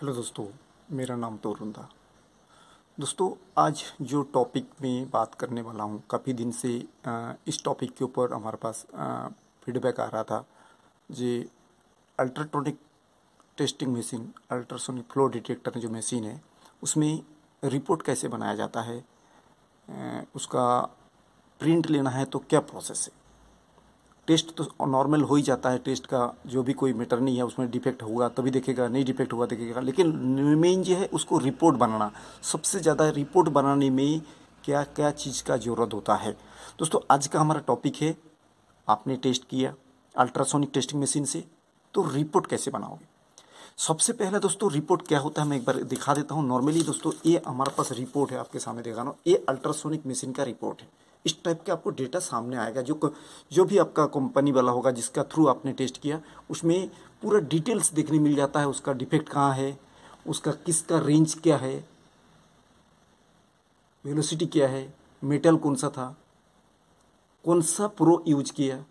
hello दोस्तों मेरा नाम तोरुण था दोस्तों आज जो टॉपिक में बात करने वाला हूँ काफ़ी दिन से इस टॉपिक के ऊपर हमारे पास फीडबैक आ रहा था जे ultratronic testing machine ultrasonic flow detector जो मशीन है उसमें रिपोर्ट कैसे बनाया जाता है उसका प्रिंट लेना है तो क्या प्रोसेस है टेस्ट तो नॉर्मल हो ही जाता है टेस्ट का जो भी कोई मैटर नहीं है उसमें डिफेक्ट होगा तभी देखेगा नहीं डिफेक्ट होगा देखेगा लेकिन मेन जो है उसको रिपोर्ट बनाना सबसे ज़्यादा रिपोर्ट बनाने में क्या क्या चीज़ का ज़रूरत होता है दोस्तों आज का हमारा टॉपिक है आपने टेस्ट किया अल्ट्रासोनिक टेस्टिंग मशीन से तो रिपोर्ट कैसे बनाओगे सबसे पहले दोस्तों रिपोर्ट क्या होता है मैं एक बार दिखा देता हूँ नॉर्मली दोस्तों ये हमारे पास रिपोर्ट है आपके सामने दिखा ये अल्ट्रासोनिक मशीन का रिपोर्ट है इस टाइप के आपको डेटा सामने आएगा जो जो भी आपका कंपनी वाला होगा जिसका थ्रू आपने टेस्ट किया उसमें पूरा डिटेल्स देखने मिल जाता है उसका डिफेक्ट कहाँ है उसका किसका रेंज क्या है वेलोसिटी क्या है मेटल कौन सा था कौन सा प्रो यूज किया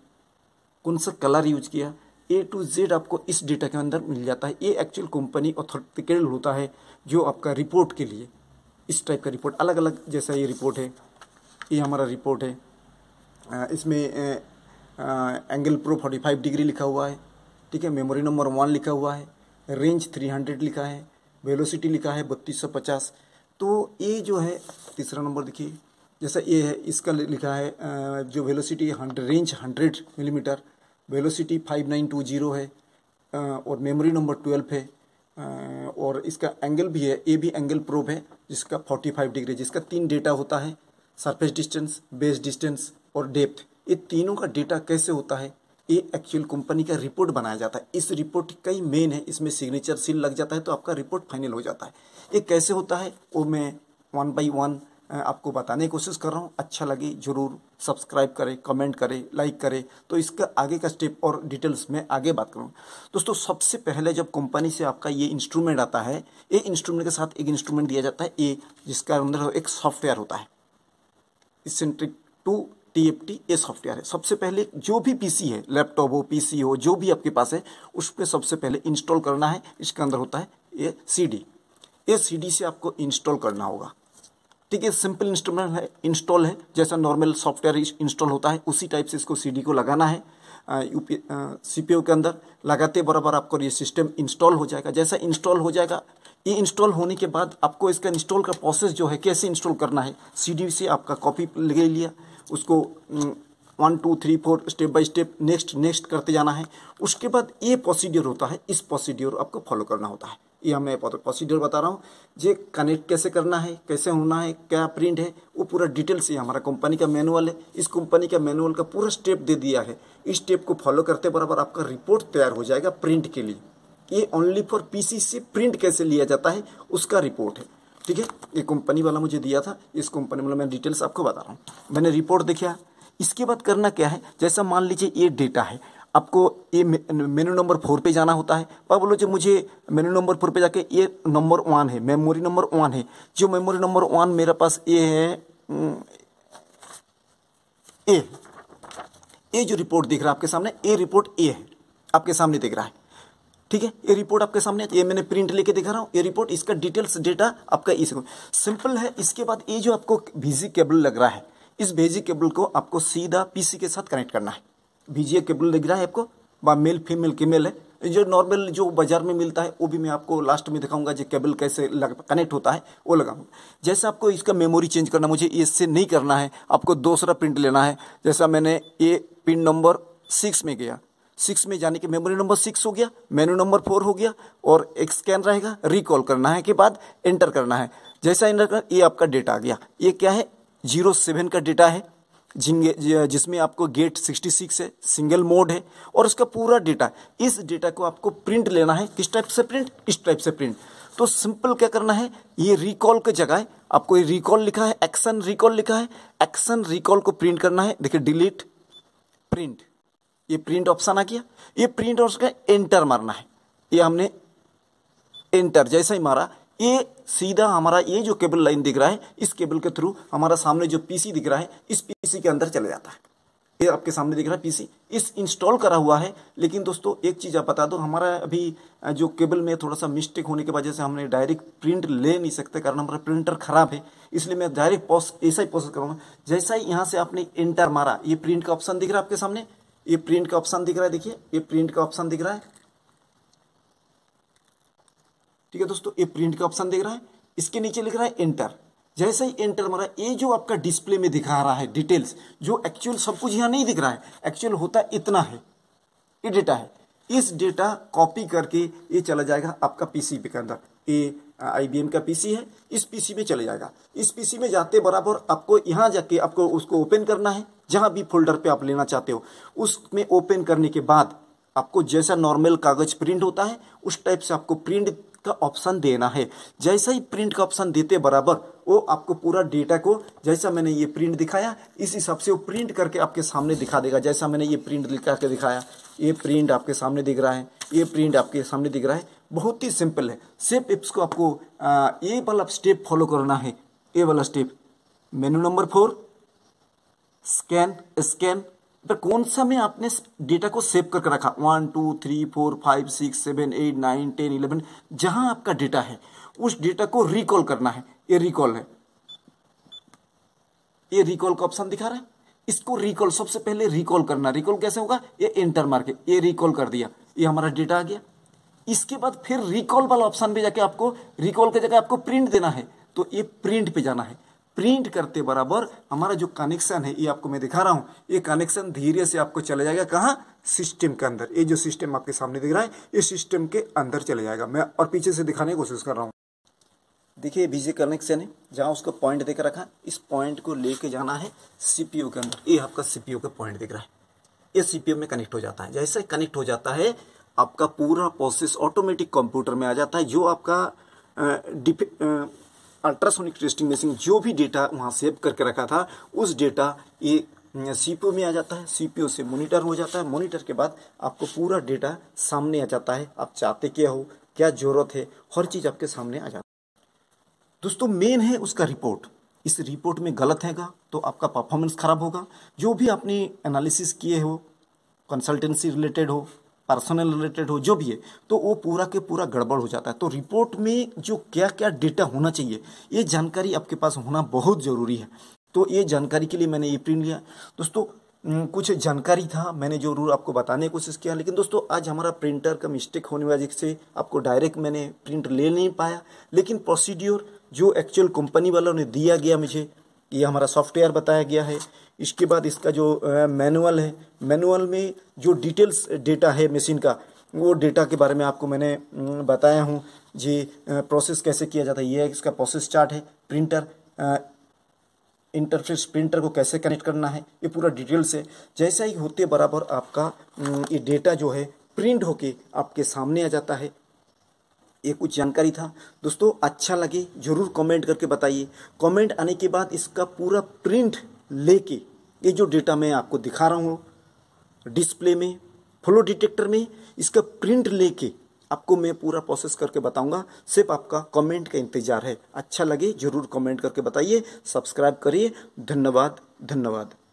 कौन सा कलर यूज किया ए टू जेड आपको इस डेटा के अंदर मिल जाता है ये एक्चुअल कंपनी ऑथेंटिकेटेड होता है जो आपका रिपोर्ट के लिए इस टाइप का रिपोर्ट अलग अलग जैसा ये रिपोर्ट है ये हमारा रिपोर्ट है इसमें एंगल प्रो 45 डिग्री लिखा हुआ है ठीक है मेमोरी नंबर वन लिखा हुआ है रेंज 300 लिखा है वेलोसिटी लिखा है 3250 तो ये जो है तीसरा नंबर देखिए जैसा ये है इसका लिखा है जो वेलोसिटी रेंज 100 मिलीमीटर वेलोसिटी 5920 है और मेमोरी नंबर 12 है और इसका एंगल भी है ए भी एंगल प्रोब है जिसका 45 डिग्री जिसका तीन डेटा होता है सरफेस डिस्टेंस बेस डिस्टेंस और डेप्थ ये तीनों का डेटा कैसे होता है ये एक्चुअल कंपनी का रिपोर्ट बनाया जाता है इस रिपोर्ट कई मेन है इसमें सिग्नेचर सील लग जाता है तो आपका रिपोर्ट फाइनल हो जाता है ये कैसे होता है वो मैं वन बाई वन आपको बताने की कोशिश कर रहा हूँ अच्छा लगे जरूर सब्सक्राइब करें कमेंट करें लाइक करें तो इसका आगे का स्टेप और डिटेल्स में आगे बात करूँ दोस्तों सबसे पहले जब कंपनी से आपका ये इंस्ट्रूमेंट आता है ये इंस्ट्रूमेंट के साथ एक इंस्ट्रूमेंट दिया जाता है ये जिसका अंदर एक सॉफ्टवेयर होता है इसेंट्रिक टू टी ये सॉफ्टवेयर है सबसे पहले जो भी पीसी है लैपटॉप हो पीसी हो जो भी आपके पास है उस पर सबसे पहले इंस्टॉल करना है इसके अंदर होता है ये सीडी ये सीडी से आपको इंस्टॉल करना होगा ठीक है सिंपल इंस्ट्रूमेंट है इंस्टॉल है जैसा नॉर्मल सॉफ्टवेयर इंस्टॉल होता है उसी टाइप से इसको सीडी को लगाना है सी पी के अंदर लगाते बराबर आपको ये सिस्टम इंस्टॉल हो जाएगा जैसा इंस्टॉल हो जाएगा ये इंस्टॉल होने के बाद आपको इसका इंस्टॉल का प्रोसेस जो है कैसे इंस्टॉल करना है सी से आपका कॉपी ले लिया उसको one two three four step by step next next करते जाना है उसके बाद ये प्रोसीड्योर होता है इस प्रोसीड्योर आपको फॉलो करना होता है ये मैं प्रोसीड्योर बता रहा हूँ ये कनेक्ट कैसे करना है कैसे होना है क्या प्रिंट है वो पूरा डिटेल से हमारा कंपनी का मैनुअल है इस कंपनी का मैनुअल का पूरा स्टेप दे दिया है इस स्टेप को फॉलो करते बराबर आपका रिपोर्ट तैयार हो जाएगा प्रिंट के लिए ये ओनली फॉर पीसी से प्रिंट कैसे लिया जाता है उसका रिपोर्ट है ठीक है ये कंपनी वाला मुझे दिया था इस कंपनी वाला मैं डिटेल्स आपको बता रहा हूँ मैंने रिपोर्ट देखा इसके बाद करना क्या है जैसा मान लीजिए ये डेटा है आपको ये मेनू नंबर फोर पे जाना होता है पर बोलो जो मुझे मेनू नंबर फोर पे जाके ये नंबर वन है मेमोरी नंबर वन है जो मेमोरी नंबर वन मेरे पास ये है ए ये जो रिपोर्ट दिख रहा है आपके सामने ए रिपोर्ट ए है आपके सामने दिख रहा है ठीक है ये रिपोर्ट आपके सामने ये मैंने प्रिंट लेके दिखा रहा हूँ ये रिपोर्ट इसका डिटेल्स डेटा आपका इसमें सिंपल है इसके बाद ये जो आपको भिजी केबल लग रहा है इस भेजी केबल को आपको सीधा पीसी के साथ कनेक्ट करना है भिजिए केबल लग रहा है आपको व मेल फीमेल केमेल है जो नॉर्मल जो बाजार में मिलता है वो भी मैं आपको लास्ट में दिखाऊंगा जो केबल कैसे लग कनेक्ट होता है वो लगाऊंगा जैसे आपको इसका मेमोरी चेंज करना मुझे इससे नहीं करना है आपको दूसरा प्रिंट लेना है जैसा मैंने ये पिन नंबर सिक्स में गया सिक्स में जाने के मेमोरी नंबर सिक्स हो गया मेनू नंबर फोर हो गया और एक स्कैन रहेगा रिकॉल करना है के बाद एंटर करना है जैसा एंटर कर ये आपका डेटा आ गया ये क्या है जीरो सेवन का डेटा है जिंगे जिसमें आपको गेट सिक्सटी सिक्स है सिंगल मोड है और उसका पूरा डेटा इस डेटा को आपको प्रिंट लेना है किस टाइप से प्रिंट इस टाइप से प्रिंट तो सिंपल क्या करना है ये रिकॉल की जगह आपको ये रिकॉल लिखा है एक्शन रिकॉल लिखा है एक्शन रिकॉल को प्रिंट करना है देखिए डिलीट प्रिंट ये प्रिंट ऑप्शन आ गया ये प्रिंट और उसका एंटर मारना है ये हमने एंटर जैसा ही मारा ये सीधा हमारा ये जो केबल लाइन दिख रहा है इस केबल के थ्रू हमारा सामने जो पीसी दिख रहा है इस पीसी के अंदर चले जाता है ये आपके सामने दिख रहा है पीसी इस इंस्टॉल करा हुआ है लेकिन दोस्तों एक चीज़ आप बता दो हमारा अभी जो केबल में थोड़ा सा मिस्टेक होने की वजह से हमने डायरेक्ट प्रिंट ले नहीं सकते कारण हमारा प्रिंटर ख़राब है इसलिए मैं डायरेक्ट पॉस ऐसा ही प्रोसेस करूँगा जैसा ही यहाँ से आपने इंटर मारा ये प्रिंट का ऑप्शन दिख रहा है आपके सामने ये प्रिंट का ऑप्शन दिख रहा है देखिए ये प्रिंट का ऑप्शन दिख रहा है ठीक है दोस्तों ये प्रिंट का ऑप्शन दिख रहा है इसके नीचे लिख रहा है एंटर जैसे ही एंटर मारा ये जो आपका डिस्प्ले में दिखा रहा है डिटेल्स जो एक्चुअल सब कुछ यहाँ नहीं दिख रहा है एक्चुअल होता इतना है ये डेटा है इस डेटा कॉपी करके ये चला जाएगा आपका पीसी के अंदर ये आईबीएम का पीसी है इस पीसी में चले जाएगा इस पीसी में जाते बराबर आपको यहाँ जाके आपको उसको ओपन करना है जहां भी फोल्डर पे आप लेना चाहते हो उसमें ओपन करने के बाद आपको जैसा नॉर्मल कागज़ प्रिंट होता है उस टाइप से आपको प्रिंट का ऑप्शन देना है जैसा ही प्रिंट का ऑप्शन देते बराबर वो आपको पूरा डेटा को जैसा मैंने ये प्रिंट दिखाया इस हिसाब से वो प्रिंट करके आपके सामने दिखा देगा जैसा मैंने ये प्रिंट लिखा के दिखाया ये प्रिंट आपके सामने दिख रहा है ये प्रिंट आपके सामने दिख रहा है बहुत ही सिंपल है सिर्फ इसको आपको ये वाला स्टेप फॉलो करना है ये वाला step menu number four scan scan तो कौन सा में आपने डेटा को सेव करके रखा one two three four five six seven eight nine ten eleven जहां आपका डेटा है उस डेटा को रिकॉल करना है ये रिकॉल है ये रिकॉल का ऑप्शन दिखा रहा है इसको रिकॉल सबसे पहले रिकॉल करना रिकॉल कैसे होगा ये एंटर मार के ये रिकॉल कर दिया ये हमारा डेटा आ गया इसके बाद फिर रिकॉल वाला ऑप्शन पे जाके आपको रिकॉल के जगह आपको प्रिंट देना है तो ये प्रिंट पे जाना है प्रिंट करते बराबर हमारा जो कनेक्शन है ये आपको मैं दिखा रहा हूँ ये कनेक्शन धीरे से आपको चला जाएगा कहाँ सिस्टम के अंदर ये जो सिस्टम आपके सामने दिख रहा है ये सिस्टम के अंदर चले जाएगा मैं और पीछे से दिखाने की कोशिश कर रहा हूँ देखिए बीजे कनेक्शन है जहाँ उसका पॉइंट देकर रखा इस पॉइंट को लेके जाना है सी के अंदर ये आपका सी का पॉइंट दिख रहा है ये सी में कनेक्ट हो जाता है जैसे कनेक्ट हो जाता है आपका पूरा प्रोसेस ऑटोमेटिक कंप्यूटर में आ जाता है जो आपका डिफे अल्ट्रासोनिक टेस्टिंग मशीन जो भी डेटा वहाँ सेव करके रखा था उस डेटा ये सीपीयू में आ जाता है सीपीयू से मॉनिटर हो जाता है मॉनिटर के बाद आपको पूरा डेटा सामने आ जाता है आप चाहते क्या हो क्या ज़रूरत है हर चीज़ आपके सामने आ जाती है दोस्तों मेन है उसका रिपोर्ट इस रिपोर्ट में गलत हैगा तो आपका परफॉर्मेंस ख़राब होगा जो भी आपने एनालिसिस किए हो कंसल्टेंसी रिलेटेड हो पर्सनल रिलेटेड हो जो भी है तो वो पूरा के पूरा गड़बड़ हो जाता है तो रिपोर्ट में जो क्या क्या डेटा होना चाहिए ये जानकारी आपके पास होना बहुत ज़रूरी है तो ये जानकारी के लिए मैंने ये प्रिंट लिया दोस्तों कुछ जानकारी था मैंने जरूर आपको बताने की कोशिश किया लेकिन दोस्तों आज हमारा प्रिंटर का मिस्टेक होने वजह से आपको डायरेक्ट मैंने प्रिंट ले नहीं पाया लेकिन प्रोसीड्योर जो एक्चुअल कंपनी वालों ने दिया गया मुझे ये हमारा सॉफ्टवेयर बताया गया है इसके बाद इसका जो मैनुअल है मैनुअल में जो डिटेल्स डेटा है मशीन का वो डेटा के बारे में आपको मैंने बताया हूँ जी प्रोसेस कैसे किया जाता है ये इसका प्रोसेस चार्ट है प्रिंटर इंटरफेस प्रिंटर को कैसे कनेक्ट करना है ये पूरा डिटेल्स है जैसा ही होते बराबर आपका ये डेटा जो है प्रिंट होके आपके सामने आ जाता है ये कुछ जानकारी था दोस्तों अच्छा लगे ज़रूर कमेंट करके बताइए कमेंट आने के बाद इसका पूरा प्रिंट लेके ये जो डेटा मैं आपको दिखा रहा हूँ डिस्प्ले में फ्लो डिटेक्टर में इसका प्रिंट लेके आपको मैं पूरा प्रोसेस करके बताऊंगा सिर्फ आपका कमेंट का इंतज़ार है अच्छा लगे ज़रूर कमेंट करके बताइए सब्सक्राइब करिए धन्यवाद धन्यवाद